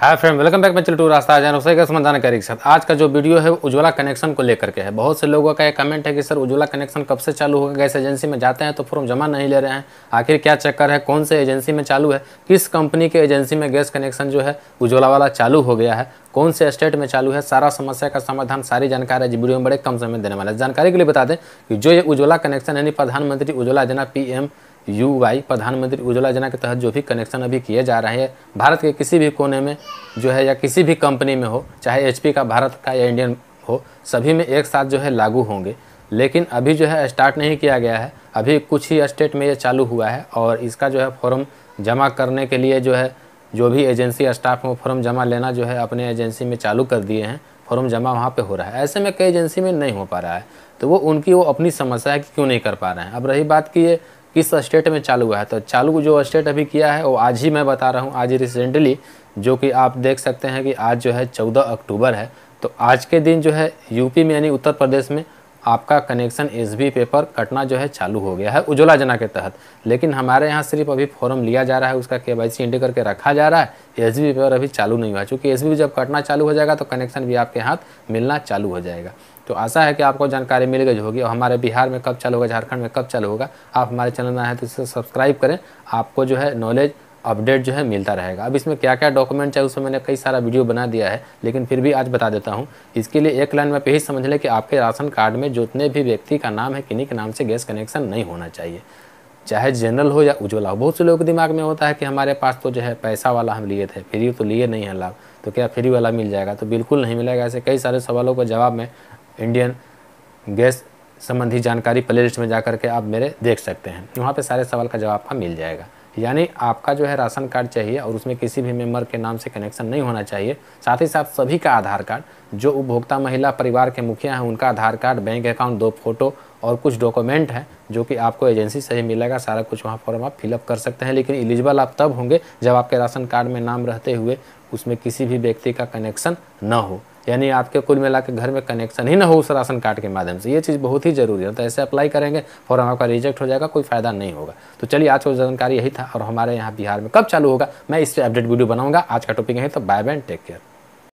hi friend welcome back मैं चल to रास्ता आजान रसोई का समाधान करी के साथ आज का जो वीडियो है उज्ज्वला कनेक्शन को लेकर के है बहुत से लोगों का एक कमेंट है कि सर उज्ज्वला कनेक्शन कब से चालू होगा गैस एजेंसी में जाते हैं तो फॉर्म जमा नहीं ले रहे हैं आखिर क्या चक्कर है कौन से एजेंसी में चालू है किस कंपनी के एजेंसी में गैस कनेक्शन जो है उज्ज्वला वाला चालू हो गया है कौन से स्टेट में चालू है सारा समस्या का समाधान सारी जानकारी आज वीडियो में बड़े कम समय देने वाले जानकारी के लिए बता दें कि जो ये उज्ज्वला कनेक्शन यानी प्रधानमंत्री उज्ज्वला योजना पी यू वाई प्रधानमंत्री उज्ज्वला योजना के तहत जो भी कनेक्शन अभी किए जा रहे हैं भारत के किसी भी कोने में जो है या किसी भी कंपनी में हो चाहे एच का भारत का या इंडियन हो सभी में एक साथ जो है लागू होंगे लेकिन अभी जो है स्टार्ट नहीं किया गया है अभी कुछ ही स्टेट में ये चालू हुआ है और इसका जो है फॉर्म जमा करने के लिए जो है जो भी एजेंसी स्टाफ में फॉर्म जमा लेना जो है अपने एजेंसी में चालू कर दिए हैं फॉर्म जमा वहाँ पे हो रहा है ऐसे में कई एजेंसी में नहीं हो पा रहा है तो वो उनकी वो अपनी समस्या है कि क्यों नहीं कर पा रहे हैं अब रही बात की ये किस स्टेट में चालू हुआ है तो चालू जो स्टेट अभी किया है वो आज ही मैं बता रहा हूँ आज रिसेंटली जो कि आप देख सकते हैं कि आज जो है चौदह अक्टूबर है तो आज के दिन जो है यूपी में यानी उत्तर प्रदेश में आपका कनेक्शन एस बी पेपर कटना जो है चालू हो गया है उज्ज्वला जना के तहत लेकिन हमारे यहाँ सिर्फ अभी फॉर्म लिया जा रहा है उसका के वाई सी करके रखा जा रहा है एस बी पेपर अभी चालू नहीं हुआ चूँकि एस जब कटना चालू हो जाएगा तो कनेक्शन भी आपके हाथ मिलना चालू हो जाएगा तो आशा है कि आपको जानकारी मिल गई होगी और हमारे बिहार में कब चालू होगा झारखंड में कब चालू होगा आप हमारे चैनल में आए तो इसे सब्सक्राइब करें आपको जो है नॉलेज अपडेट जो है मिलता रहेगा अब इसमें क्या क्या डॉक्यूमेंट चाहिए उसमें मैंने कई सारा वीडियो बना दिया है लेकिन फिर भी आज बता देता हूँ इसके लिए एक लाइन में आप यही समझ लें कि आपके राशन कार्ड में जितने भी व्यक्ति का नाम है किन्हीं के नाम से गैस कनेक्शन नहीं होना चाहिए चाहे जनरल हो या उज्ज्वला हो बहुत से लोगों के दिमाग में होता है कि हमारे पास तो जो है पैसा वाला हम लिए थे फ्री तो लिए नहीं है लाभ तो क्या फ्री वाला मिल जाएगा तो बिल्कुल नहीं मिलेगा ऐसे कई सारे सवालों का जवाब मैं इंडियन गैस संबंधी जानकारी प्लेलिस्ट में जा के आप मेरे देख सकते हैं वहाँ पर सारे सवाल का जवाब आपका मिल जाएगा यानी आपका जो है राशन कार्ड चाहिए और उसमें किसी भी मेंबर के नाम से कनेक्शन नहीं होना चाहिए साथ ही साथ सभी का आधार कार्ड जो उपभोक्ता महिला परिवार के मुखिया हैं उनका आधार कार्ड बैंक अकाउंट दो फोटो और कुछ डॉक्यूमेंट हैं जो कि आपको एजेंसी से ही मिलेगा सारा कुछ वहाँ फॉर्म आप फिलअप कर सकते हैं लेकिन एलिजिबल आप तब होंगे जब आपके राशन कार्ड में नाम रहते हुए उसमें किसी भी व्यक्ति का कनेक्शन न हो यानी आपके कुल मिला के घर में कनेक्शन ही ना हो उस राशन कार्ड के माध्यम से ये चीज़ बहुत ही जरूरी है तो ऐसे अप्लाई करेंगे फॉरम आपका रिजेक्ट हो जाएगा कोई फ़ायदा नहीं होगा तो चलिए आज का जानकारी यही था और हमारे यहाँ बिहार में कब चालू होगा मैं इस पर अपडेट वीडियो बनाऊँगा आज का टॉपिक यही तो बाय बैंड टेक केयर